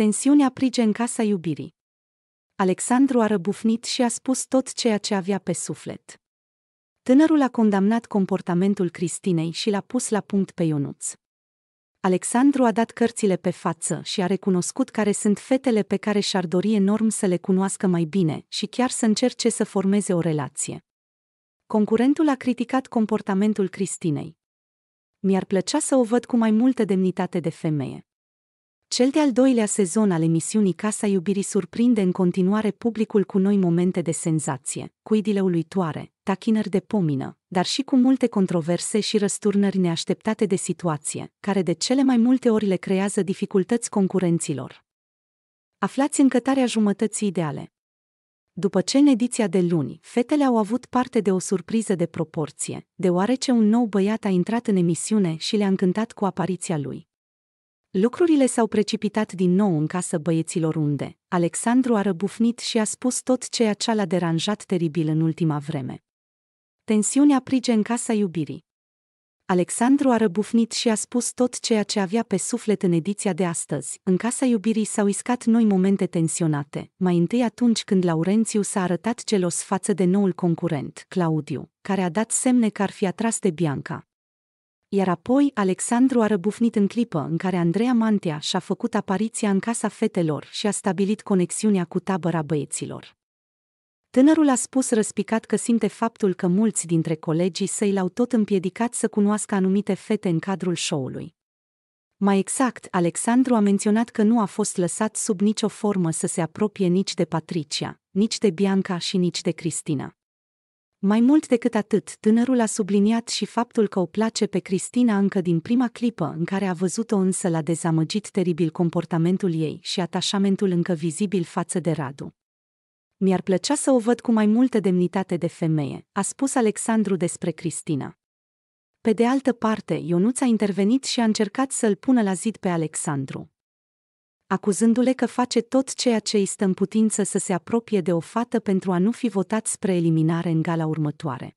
Tensiunea prige în casa iubirii. Alexandru a răbufnit și a spus tot ceea ce avea pe suflet. Tânărul a condamnat comportamentul Cristinei și l-a pus la punct pe Ionuț. Alexandru a dat cărțile pe față și a recunoscut care sunt fetele pe care și-ar dori enorm să le cunoască mai bine și chiar să încerce să formeze o relație. Concurentul a criticat comportamentul Cristinei. Mi-ar plăcea să o văd cu mai multă demnitate de femeie. Cel de-al doilea sezon al emisiunii Casa Iubirii surprinde în continuare publicul cu noi momente de senzație, cu idile uluitoare, tachinări de pomină, dar și cu multe controverse și răsturnări neașteptate de situație, care de cele mai multe ori le creează dificultăți concurenților. Aflați încătarea jumătății ideale. După ce în ediția de luni, fetele au avut parte de o surpriză de proporție, deoarece un nou băiat a intrat în emisiune și le-a încântat cu apariția lui. Lucrurile s-au precipitat din nou în casă băieților unde Alexandru a răbufnit și a spus tot ceea ce l-a deranjat teribil în ultima vreme. Tensiunea prige în casa iubirii. Alexandru a răbufnit și a spus tot ceea ce avea pe suflet în ediția de astăzi. În casa iubirii s-au iscat noi momente tensionate, mai întâi atunci când Laurențiu s-a arătat gelos față de noul concurent, Claudiu, care a dat semne că ar fi atras de Bianca, iar apoi Alexandru a răbufnit în clipă în care Andreea Mantea și-a făcut apariția în casa fetelor și a stabilit conexiunea cu tabăra băieților. Tânărul a spus răspicat că simte faptul că mulți dintre colegii săi l-au tot împiedicat să cunoască anumite fete în cadrul show-ului. Mai exact, Alexandru a menționat că nu a fost lăsat sub nicio formă să se apropie nici de Patricia, nici de Bianca și nici de Cristina. Mai mult decât atât, tânărul a subliniat și faptul că o place pe Cristina încă din prima clipă în care a văzut-o însă l-a dezamăgit teribil comportamentul ei și atașamentul încă vizibil față de Radu. Mi-ar plăcea să o văd cu mai multă demnitate de femeie, a spus Alexandru despre Cristina. Pe de altă parte, Ionuț a intervenit și a încercat să-l pună la zid pe Alexandru acuzându-le că face tot ceea ce îi stă în putință să se apropie de o fată pentru a nu fi votat spre eliminare în gala următoare.